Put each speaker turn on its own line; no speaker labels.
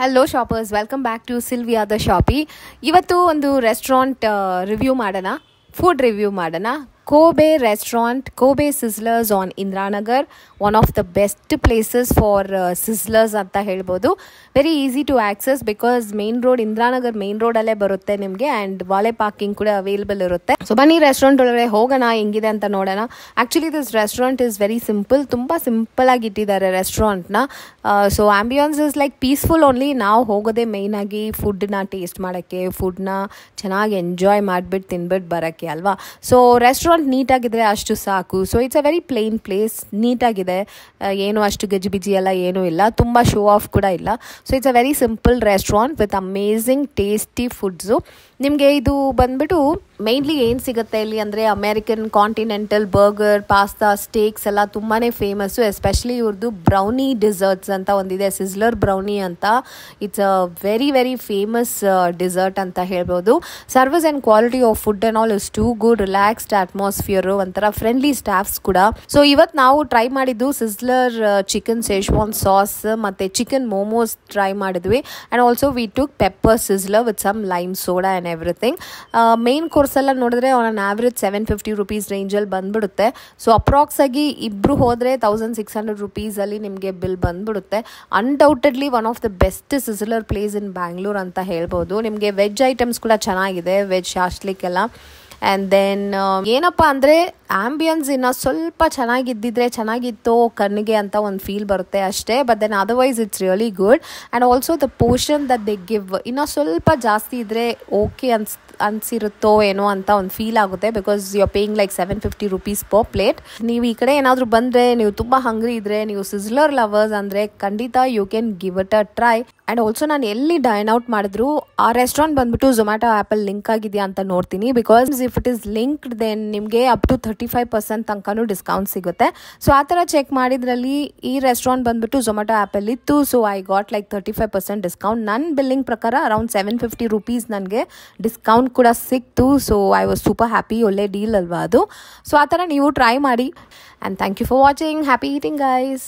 hello shoppers welcome back to ಸಿಲ್ವಿಯಾದ the shoppy ಇವತ್ತು ಒಂದು ರೆಸ್ಟೋರೆಂಟ್ ರಿವ್ಯೂ uh, ಮಾಡೋಣ ಫುಡ್ ರಿವ್ಯೂ ಮಾಡೋಣ Kobe restaurant Kobe sizzlers on Indiranagar one of the best places for sizzlers ಅಂತ ಹೇಳ್ಬೋದು very easy to access because main road Indiranagar main ರೋಡಲ್ಲೇ ಬರುತ್ತೆ ನಿಮಗೆ ಆ್ಯಂಡ್ ವಾಲೆ ಪಾರ್ಕಿಂಗ್ ಕೂಡ ಅವೈಲೇಬಲ್ ಇರುತ್ತೆ ಸೊ ಬನ್ನಿ ರೆಸ್ಟೋರೆಂಟ್ ಒಳಗಡೆ ಹೋಗೋಣ ಹೆಂಗಿದೆ ಅಂತ ನೋಡೋಣ actually this restaurant is very simple ತುಂಬ ಸಿಂಪಲಾಗಿ ಇಟ್ಟಿದ್ದಾರೆ ರೆಸ್ಟೋರೆಂಟ್ನ so ambience is like peaceful only ನಾವು ಹೋಗೋದೇ ಮೇಯ್ನಾಗಿ ಫುಡ್ನ ಟೇಸ್ಟ್ ಮಾಡೋಕ್ಕೆ ಫುಡ್ನ ಚೆನ್ನಾಗಿ ಎಂಜಾಯ್ ಮಾಡಿಬಿಟ್ಟು ತಿನ್ಬಿಟ್ಟು ಬರೋಕ್ಕೆ ಅಲ್ವಾ ಸೊ ರೆಸ್ಟೋರೆಂಟ್ ರೆಸ್ಟೋರೆಂಟ್ ನೀಟಾಗಿದ್ದರೆ ಅಷ್ಟು ಸಾಕು so it's a very plain place ನೀಟಾಗಿದೆ ಏನು ಅಷ್ಟು ಗಜ್ಜಿ ಬಿಜಿ ಎಲ್ಲ ಏನೂ ಇಲ್ಲ ತುಂಬ ಶೋ ಆಫ್ ಕೂಡ ಇಲ್ಲ so it's a very simple restaurant with amazing tasty foods ನಿಮಗೆ ಇದು ಬಂದ್ಬಿಟ್ಟು ಮೇನ್ಲಿ ಏನು ಸಿಗುತ್ತೆ ಇಲ್ಲಿ ಅಂದರೆ American continental burger pasta steaks ಎಲ್ಲ ತುಂಬಾ ಫೇಮಸ್ಸು ಎಸ್ಪೆಷಲಿ ಇವ್ರದ್ದು ಬ್ರೌನಿ ಡಿಸರ್ಟ್ಸ್ ಅಂತ ಒಂದಿದೆ ಸಿಸ್ಲರ್ ಬ್ರೌನಿ ಅಂತ it's a very very famous dessert ಅಂತ ಹೇಳ್ಬೋದು service and quality of food and all is too good relaxed atmosphere ಒಂಥರ ಫ್ರೆಂಡ್ಲಿ ಸ್ಟಾಫ್ಸ್ ಕೂಡ ಸೊ ಇವತ್ತು ನಾವು ಟ್ರೈ ಮಾಡಿದ್ದು ಸಿಸ್ಲರ್ ಚಿಕನ್ ಸೇಶ್ವಾನ್ ಸಾಸ್ ಮತ್ತು ಚಿಕನ್ ಮೋಮೋಸ್ ಟ್ರೈ ಮಾಡಿದ್ವಿ and also we took pepper sizzler with some lime soda and everything main course ಬಸ್ ಎಲ್ಲ ನೋಡಿದ್ರೆ on average seven fifty rupees ರೇಂಜಲ್ಲಿ ಬಂದುಬಿಡುತ್ತೆ ಸೊ ಅಪ್ರಾಕ್ಸಾಗಿ ಆಗಿ ಇಬ್ಬರು ಹೋದರೆ ತೌಸಂಡ್ ಸಿಕ್ಸ್ ಹಂಡ್ರೆಡ್ ರುಪೀಸಲ್ಲಿ ನಿಮಗೆ ಬಿಲ್ ಬಂದುಬಿಡುತ್ತೆ undoubtedly one of the best sizzler place in Bangalore ಅಂತ ಹೇಳ್ಬೋದು ನಿಮಗೆ ವೆಜ್ ಐಟಮ್ಸ್ ಕೂಡ ಚೆನ್ನಾಗಿದೆ ವೆಜ್ ಶಾಸ್ಲಿಕ್ಕೆಲ್ಲ ಆ್ಯಂಡ್ ದೆನ್ um, ಏನಪ್ಪ ಅಂದರೆ ಆಂಬಿಯನ್ಸ್ ಇನ್ನು ಸ್ವಲ್ಪ ಚೆನ್ನಾಗಿದ್ದಿದ್ರೆ ಚೆನ್ನಾಗಿತ್ತು ಕಣ್ಣಿಗೆ ಅಂತ ಒಂದು ಫೀಲ್ ಬರುತ್ತೆ ಅಷ್ಟೇ but then otherwise it's really good and also the portion that they give ಇನ್ನೂ ಸ್ವಲ್ಪ ಜಾಸ್ತಿ ಇದ್ದರೆ ಓಕೆ ಅನ್ಸ್ ಅನ್ಸಿರುತ್ತೋ ಏನೋ ಅಂತ ಒಂದು ಫೀಲ್ ಆಗುತ್ತೆ because you are paying like seven fifty rupees per plate ನೀವು ಈ ಕಡೆ ಏನಾದರೂ ಬಂದರೆ ನೀವು ತುಂಬ ಹಂಗ್ರಿ ಇದ್ದರೆ ನೀವು ಸಿಝ್ಲರ್ ಲವರ್ಸ್ ಅಂದರೆ ಖಂಡಿತ you can give it a try and also ನಾನು ಎಲ್ಲಿ ಡೈನ್ ಔಟ್ ಮಾಡಿದ್ರು ಆ ರೆಸ್ಟೋರೆಂಟ್ ಬಂದ್ಬಿಟ್ಟು ಝೊಮ್ಯಾಟೊ ಆ್ಯಪಲ್ಲಿ ಲಿಂಕ್ ಆಗಿದೆಯಾ ಅಂತ ನೋಡ್ತೀನಿ because if it is linked then ನಿಮಗೆ up to thirty five percent ತನಕನೂ ಡಿಸ್ಕೌಂಟ್ ಸಿಗುತ್ತೆ ಸೊ ಆ ಥರ ಚೆಕ್ ಮಾಡಿದ್ರಲ್ಲಿ ಈ ರೆಸ್ಟೋರೆಂಟ್ ಬಂದ್ಬಿಟ್ಟು ಝೊಮ್ಯಾಟೊ ಆ್ಯಪಲ್ಲಿ ಇತ್ತು so I got like thirty five percent discount ನನ್ನ ಬಿಲ್ಲಿಂಗ್ ಪ್ರಕಾರ ಅರೌಂಡ್ ಸೆವೆನ್ ಫಿಫ್ಟಿ ರುಪೀಸ್ ನನಗೆ ಡಿಸ್ಕೌಂಟ್ ಕೂಡ ಸಿಕ್ತು so I was super happy ಒಳ್ಳೆ ಡೀಲ್ ಅಲ್ವಾ ಅದು ಸೊ ಆ ಥರ ನೀವು ಟ್ರೈ ಮಾಡಿ and thank you for watching happy eating guys